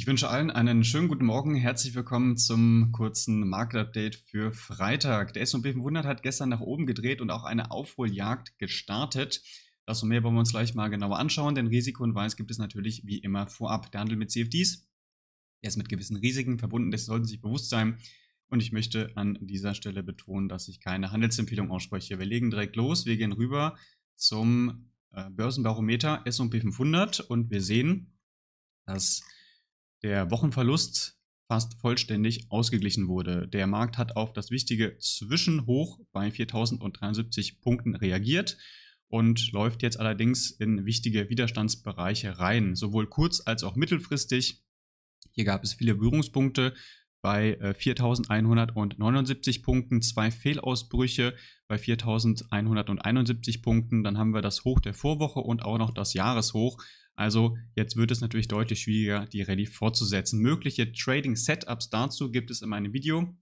Ich wünsche allen einen schönen guten Morgen. Herzlich willkommen zum kurzen Market-Update für Freitag. Der S&P 500 hat gestern nach oben gedreht und auch eine Aufholjagd gestartet. Das und mehr wollen wir uns gleich mal genauer anschauen, denn Risiko und Weiß gibt es natürlich wie immer vorab. Der Handel mit CFDs, ist mit gewissen Risiken verbunden, das sollten Sie sich bewusst sein. Und ich möchte an dieser Stelle betonen, dass ich keine Handelsempfehlung ausspreche. Wir legen direkt los, wir gehen rüber zum äh, Börsenbarometer S&P 500 und wir sehen, dass der Wochenverlust fast vollständig ausgeglichen wurde. Der Markt hat auf das wichtige Zwischenhoch bei 4.073 Punkten reagiert und läuft jetzt allerdings in wichtige Widerstandsbereiche rein, sowohl kurz- als auch mittelfristig. Hier gab es viele Berührungspunkte bei 4.179 äh, Punkten, zwei Fehlausbrüche bei 4.171 Punkten. Dann haben wir das Hoch der Vorwoche und auch noch das Jahreshoch also jetzt wird es natürlich deutlich schwieriger, die Rallye fortzusetzen. Mögliche Trading-Setups dazu gibt es in meinem Video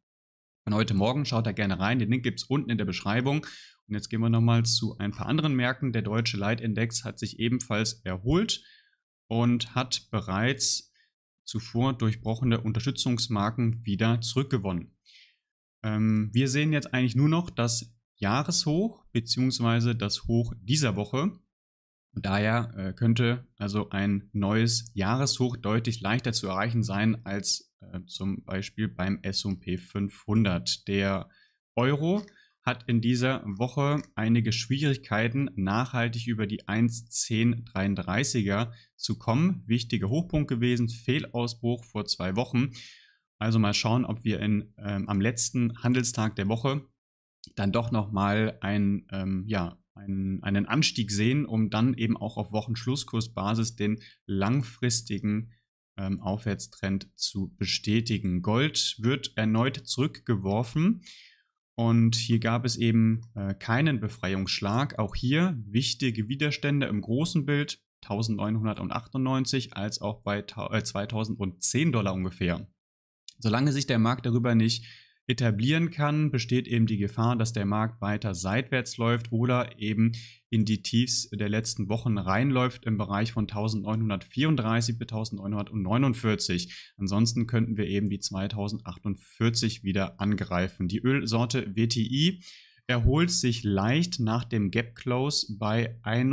von heute Morgen. Schaut da gerne rein. Den Link gibt es unten in der Beschreibung. Und jetzt gehen wir nochmal zu ein paar anderen Märkten. Der deutsche Leitindex hat sich ebenfalls erholt und hat bereits zuvor durchbrochene Unterstützungsmarken wieder zurückgewonnen. Ähm, wir sehen jetzt eigentlich nur noch das Jahreshoch bzw. das Hoch dieser Woche. Und daher äh, könnte also ein neues Jahreshoch deutlich leichter zu erreichen sein als äh, zum Beispiel beim SP 500. Der Euro hat in dieser Woche einige Schwierigkeiten, nachhaltig über die 1,1033er zu kommen. Wichtiger Hochpunkt gewesen, Fehlausbruch vor zwei Wochen. Also mal schauen, ob wir in, ähm, am letzten Handelstag der Woche dann doch nochmal ein ähm, ja, einen, einen Anstieg sehen, um dann eben auch auf Wochenschlusskursbasis den langfristigen ähm, Aufwärtstrend zu bestätigen. Gold wird erneut zurückgeworfen. Und hier gab es eben äh, keinen Befreiungsschlag. Auch hier wichtige Widerstände im großen Bild 1998 als auch bei äh, 2010 Dollar ungefähr. Solange sich der Markt darüber nicht etablieren kann, besteht eben die Gefahr, dass der Markt weiter seitwärts läuft oder eben in die Tiefs der letzten Wochen reinläuft im Bereich von 1934 bis 1949. Ansonsten könnten wir eben die 2048 wieder angreifen. Die Ölsorte WTI erholt sich leicht nach dem Gap Close bei, äh,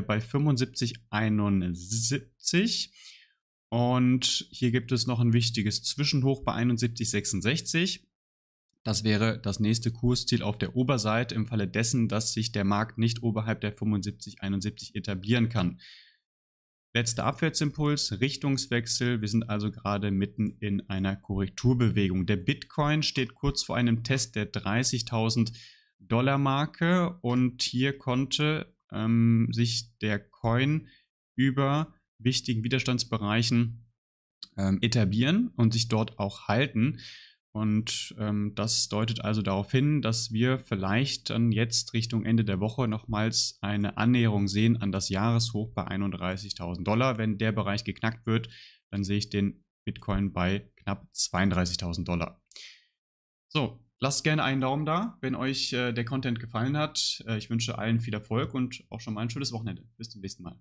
bei 75,71. Und hier gibt es noch ein wichtiges Zwischenhoch bei 71,66. Das wäre das nächste Kursziel auf der Oberseite im Falle dessen, dass sich der Markt nicht oberhalb der 75,71 etablieren kann. Letzter Abwärtsimpuls, Richtungswechsel. Wir sind also gerade mitten in einer Korrekturbewegung. Der Bitcoin steht kurz vor einem Test der 30.000 Dollar Marke und hier konnte ähm, sich der Coin über wichtigen Widerstandsbereichen ähm, etablieren und sich dort auch halten. Und ähm, das deutet also darauf hin, dass wir vielleicht dann jetzt Richtung Ende der Woche nochmals eine Annäherung sehen an das Jahreshoch bei 31.000 Dollar. Wenn der Bereich geknackt wird, dann sehe ich den Bitcoin bei knapp 32.000 Dollar. So, lasst gerne einen Daumen da, wenn euch äh, der Content gefallen hat. Äh, ich wünsche allen viel Erfolg und auch schon mal ein schönes Wochenende. Bis zum nächsten Mal.